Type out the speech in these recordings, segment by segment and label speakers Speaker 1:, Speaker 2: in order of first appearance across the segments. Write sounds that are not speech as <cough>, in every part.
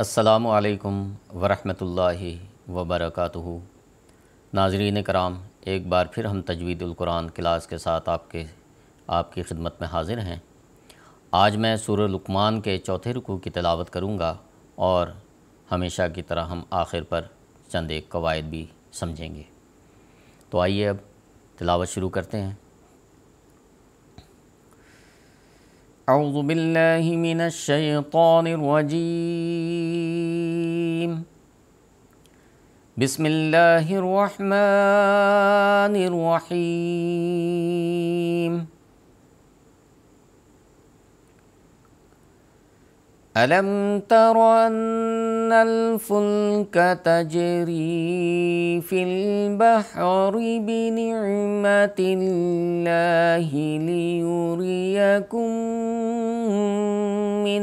Speaker 1: असलकम वरहमतुल्लि वबरकू नाजरीन कराम एक बार फिर हम तजवीदुल्कुरान क्लास के साथ आपके आपकी खिदमत में हाजिर हैं आज मैं सूर लुकमान के चौथे रुकू की तलावत करूँगा और हमेशा की तरह हम आखिर पर चंद एक कवायद भी समझेंगे तो आइए अब तिलावत शुरू करते हैं
Speaker 2: أعوذ بالله من الشيطان الرجيم بسم الله الرحمن الرحيم ألم تر أن أن الفلك تجري في البحر بنعمة الله ليريكم من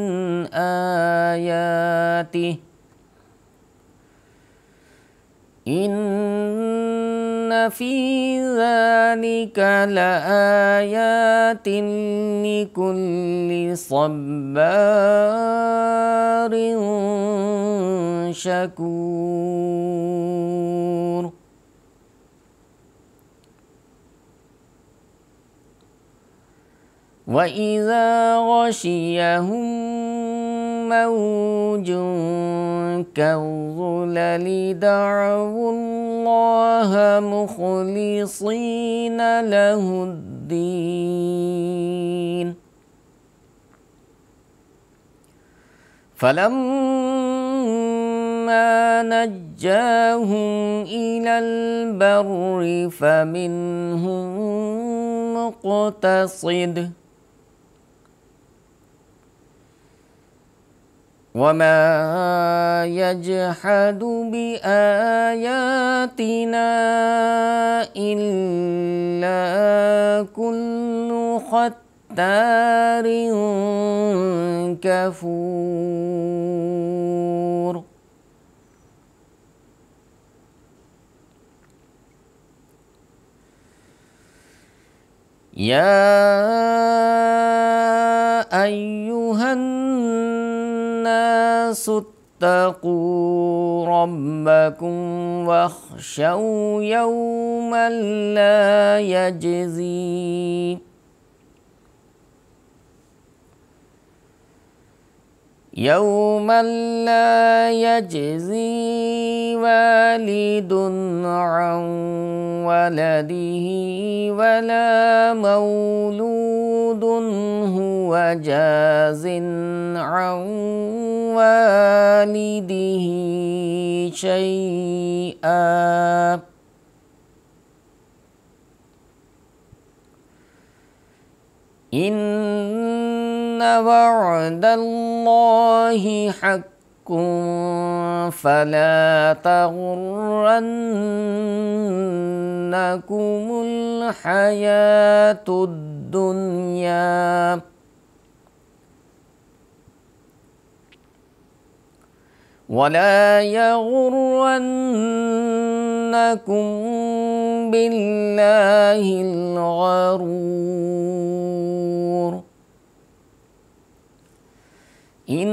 Speaker 2: آياته إن إن في ذلك لآيات لكل صبار شكور وإذا غشيهم موج كالظلل دعوا الله الله مخلصين له الدين فلما نجاهم إلى البر فمنهم مقتصد وما يجحد بآياتنا إلا كل ختار كفور يا أيها اتقوا ربكم واخشوا يوما لا يجزي يوما لا يجزي والد عن ولده ولا مولود هو جاز عن والده شيئا إن وعد الله حق فلا تغرن لكم الحياة الدنيا ولا يغرنكم بالله الغرور إن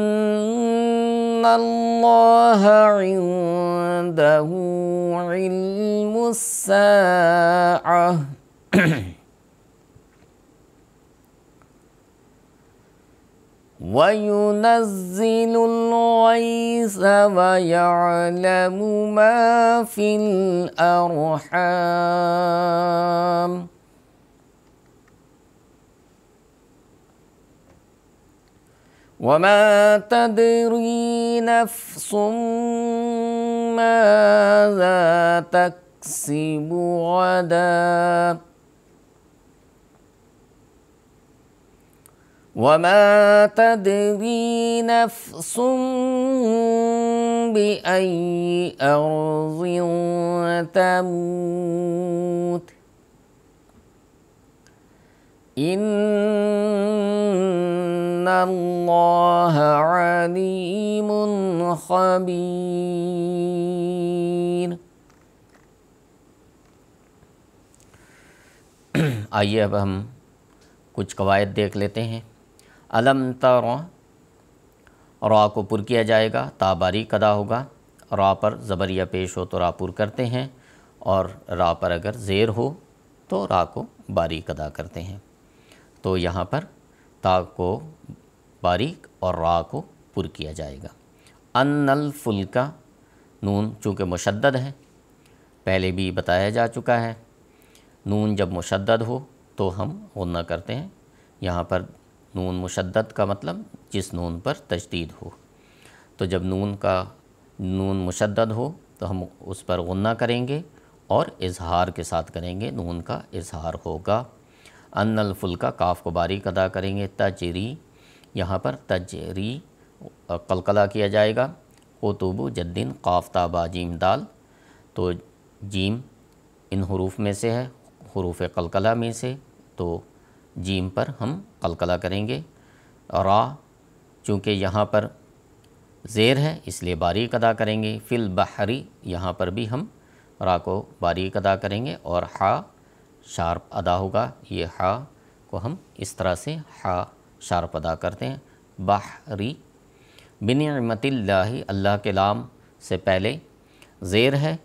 Speaker 2: إن الله عنده علم الساعة <coughs> وينزل الغيث ويعلم ما في الأرحام وما تدري نفس ماذا تكسب غدا وما تدري نفس بأي أرض تموت إن الله عليم خبير
Speaker 1: आइए अब हम कुछ कवायद देख लेते हैं अलम तर रा को पुर किया जाएगा ताबारी कदा होगा रा पर ज़बरिया पेश हो तो रा पुर करते हैं और रा पर अगर ज़ेर हो तो रा को बारी कदा करते हैं तो यहाँ पर ता को बारीक और रा को पुर किया जाएगा अनल फुल्का नून चूँकि मुशद है पहले भी बताया जा चुका है नून जब मुशद हो तो हम ना करते हैं यहाँ पर नून मुशद का मतलब जिस नून पर तजदीद हो तो जब नून का नून मुशद हो तो हम उस पर गुना करेंगे और इजहार के साथ करेंगे नून का इजहार होगा अनल फुल्का काफ को बारीक अदा करेंगे तजरी यहाँ पर तजरी कलकला किया जाएगा कोतुब जद्दीन काफ्ताबा जीम दाल तो जीम इन हरूफ में से है हरूफ कलकला में से तो जीम पर हम कलकला करेंगे रा चूँकि यहाँ पर ज़ेर है इसलिए बारीक अदा करेंगे फ़िल बहरी यहाँ पर भी हम रा को बारीक अदा करेंगे और हा शार्प अदा होगा ये हा को हम इस तरह से हा शार्प अदा करते हैं बाहरी बिनमतिल्ला अल्लाह के लाम से पहले ज़ेर है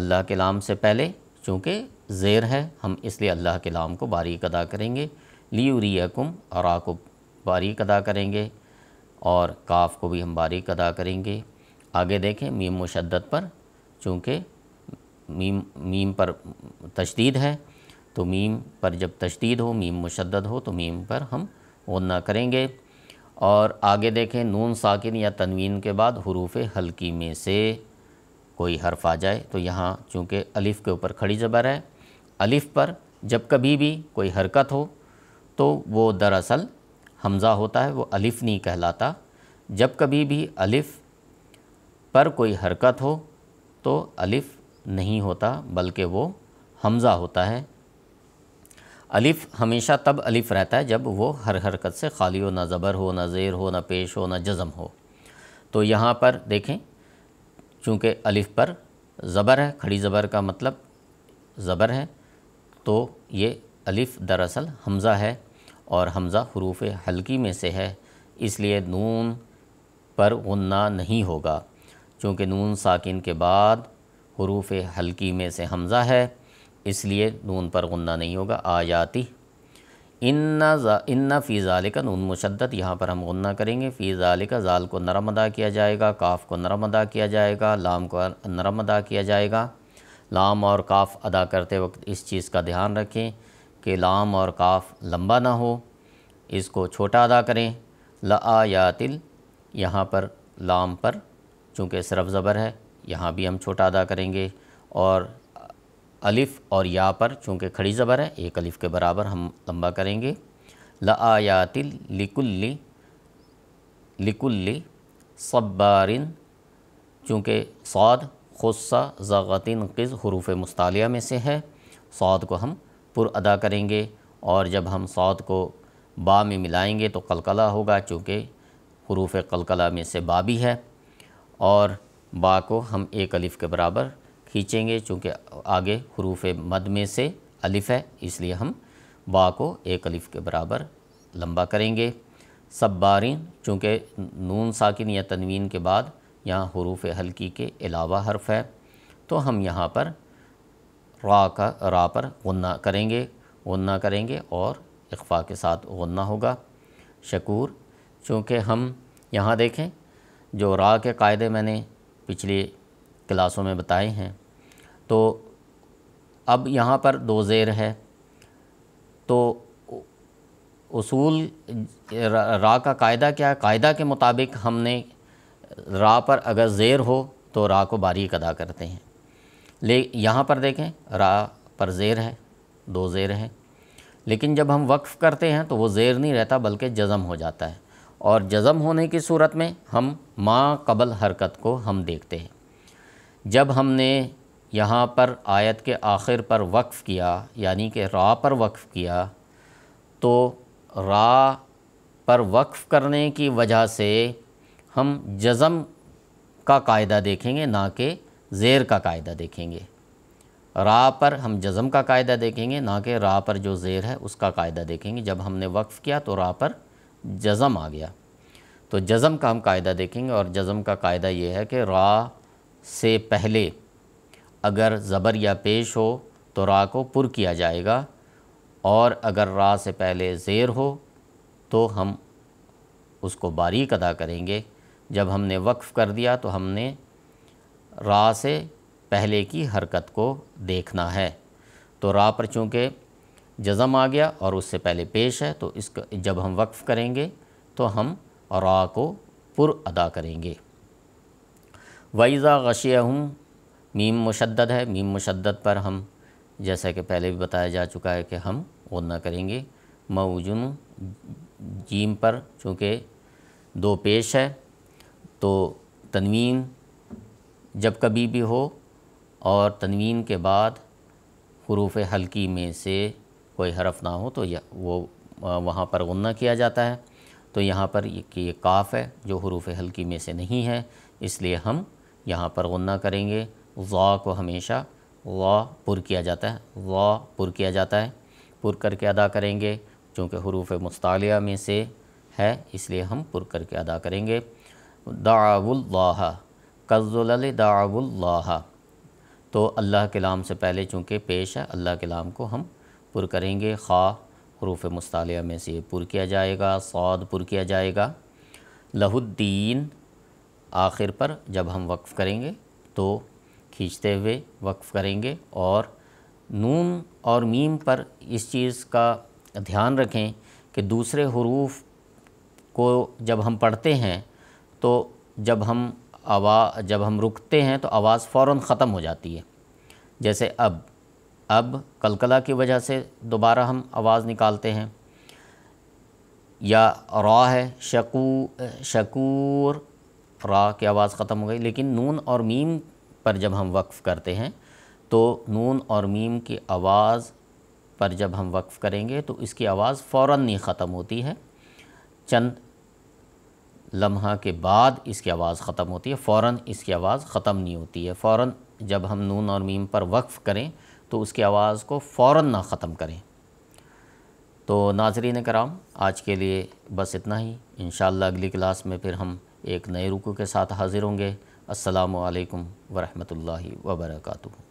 Speaker 1: अल्लाह के लाम से पहले चूँकि ज़ेर है हम इसलिए अल्लाह के लाम को बारीक अदा करेंगे लियूरियकुम और आ को बारीक अदा करेंगे और काफ को भी हम बारीक अदा करेंगे आगे देखें मीम मुशद्दत पर चूँकि मीम मीम पर तशदीद है तो मीम पर जब तशदीद हो मीम मुशद हो तो मीम पर हम गन्ना करेंगे और आगे देखें नून साकिन या तनवीन के बाद हरूफ हल्की में से कोई हर्फ आ जाए तो यहाँ चूँकि अलिफ़ के ऊपर खड़ी ज़बर है अलिफ़ पर जब कभी भी कोई हरकत हो तो वो दरअसल हमज़ा होता है वो अलिफ़ नहीं कहलाता जब कभी भी अलिफ़ पर कोई हरकत हो तो अलिफ़ नहीं होता बल्कि वो हमज़ा होता है अलिफ़ हमेशा तब अलिफ़ रहता है जब वो हर हरकत से खाली हो ना ज़बर हो ना ज़ेर हो ना पेश हो ना जज़म हो तो यहाँ पर देखें चूँकि अलिफ़ पर ज़बर है खड़ी ज़बर का मतलब ज़बर है तो ये अलिफ़ दरअसल हमज़ा है और हमज़ा हरूफ हल्की में से है इसलिए नून पर गन्ना नहीं होगा चूँकि नून साकिन के बाद हरूफ हल्की में से हमज़ा है इसलिए नून पर गुन्ना नहीं होगा आयाति इन्ना जा, इन्ना फ़ी ज़ाल का नून मुशद्दत यहाँ पर हम गुन्ना करेंगे फ़ी ज़ाल का ज़ाल को नरम अदा किया जाएगा काफ़ को नरम अदा किया जाएगा लाम को नरम अदा किया जाएगा लाम और काफ़ अदा करते वक्त इस चीज़ का ध्यान रखें कि लाम और काफ़ लंबा ना हो इसको छोटा अदा करें लआयातिल यहाँ पर लाम पर चूँकि सिर्फ ज़बर है यहाँ भी हम छोटा अदा करेंगे और अलिफ़ और या पर चूँकि खड़ी ज़बर है एक अलिफ़ के बराबर हम लंबा करेंगे ल आयातिल लिकुल्ली लिकुल्ली सब्बारिन चूँकि सौद खुस्सा ज़ातिन किस हरूफ मुस्तालिया में से है सौद को हम पुर अदा करेंगे और जब हम सौद को बा में मिलाएंगे तो कलकला होगा चूँकि हरूफ कलकला में से बा भी है और बा को हम एक अलिफ़ के बराबर खींचेंगे चूँकि आगे हरूफ मद में से अलिफ़ है इसलिए हम बा को एक अलिफ़ के बराबर लंबा करेंगे सब बारिन चूँकि नून साकिन या तनवीन के बाद यहाँ हरूफ हल्की के अलावा हर्फ है तो हम यहाँ पर रा का रा पर गन्ना करेंगे गन्ना करेंगे और इख्फा के साथ गन्ना होगा शकूर चूँकि हम यहाँ देखें जो रा के कायदे मैंने पिछले क्लासों में बताए हैं तो अब यहाँ पर दो ज़ेर है तो उसूल रा का कायदा क्या है कायदा के मुताबिक हमने रा पर अगर ज़ेर हो तो रा को बारीक अदा करते हैं ले यहाँ पर देखें रा पर ज़ेर है दो ज़ेर हैं लेकिन जब हम वक्फ़ करते हैं तो वो ज़ेर नहीं रहता बल्कि जज़म हो जाता है और जज़म होने की सूरत में हम माँ कबल हरकत को हम देखते हैं जब हमने यहाँ पर आयत के आखिर पर वक्फ़ किया यानी कि रा पर वक्फ़ किया तो रा पर वक्फ़ करने की वजह से हम जज़म का कायदा देखेंगे ना कि ज़ेर का कायदा देखेंगे रा पर हम जज़म का कायदा देखेंगे ना कि रा पर जो ज़ेर है उसका कायदा देखेंगे जब हमने वक्फ़ किया तो रा पर जज़म आ गया तो जज़म का हम कायदा देखेंगे और जज़म का कायदा ये है कि रा से पहले अगर ज़बर या पेश हो तो रा को पुर किया जाएगा और अगर रा से पहले ज़ेर हो तो हम उसको बारीक अदा करेंगे जब हमने वक्फ़ कर दिया तो हमने रा से पहले की हरकत को देखना है तो रा पर चूँकि जज़म आ गया और उससे पहले पेश है तो इसका जब हम वक्फ़ करेंगे तो हम रा को पुर अदा करेंगे वैज़ा गशियाहम मीम मुशद्दद है मीम मुशद्दद पर हम जैसा कि पहले भी बताया जा चुका है कि हम ओना करेंगे मऊजुन जीम पर चूँकि दो पेश है तो तनवीन जब कभी भी हो और तनवीन के बाद हरूफ हल्की में से कोई हरफ ना हो तो वो वहाँ पर गुना किया जाता है तो यहाँ पर ये ये काफ़ है जो हरूफ हल्की में से नहीं है इसलिए हम यहाँ पर गुन्ना करेंगे वा को हमेशा वा पुर किया जाता है वा पुर किया जाता है पुर करके अदा करेंगे चूँकि हरूफ मुस्तालिया में से है इसलिए हम पुर करके अदा करेंगे दाउल्लाह कज़ुल दाउल्ला तो अल्लाह के नाम से पहले चूँकि पेश है अल्लाह के नाम को हम पुर करेंगे खा हरूफ मुस्तालिया में से पुर किया जाएगा सौद पुर किया जाएगा लहुद्दीन आखिर पर जब हम वक्फ़ करेंगे तो खींचते हुए वक्फ़ करेंगे और नून और मीम पर इस चीज़ का ध्यान रखें कि दूसरे हरूफ को जब हम पढ़ते हैं तो जब हम आवा जब हम रुकते हैं तो आवाज़ फ़ौर ख़त्म हो जाती है जैसे अब अब कलकला की वजह से दोबारा हम आवाज़ निकालते हैं या रॉ है शकू शकूर रा की आवाज़ ख़त्म हो गई लेकिन नून और मीम पर जब हम वक्फ़ करते हैं तो नून और मीम की आवाज़ पर जब हम वक्फ़ करेंगे तो इसकी आवाज़ फ़ौर नहीं ख़त्म होती है चंद लम्हा के बाद इसकी आवाज़ ख़त्म होती है फ़ौर इसकी आवाज़ ख़त्म नहीं होती है फ़ौर जब हम नून और मीम पर वक्फ़ करें तो उसकी आवाज़ को फ़ौर ना ख़त्म करें तो नाजरीन कराम आज के लिए बस इतना ही इन अगली क्लास में फिर हम एक नए रुको के साथ हाज़िर होंगे असलकम वरहमल वर्का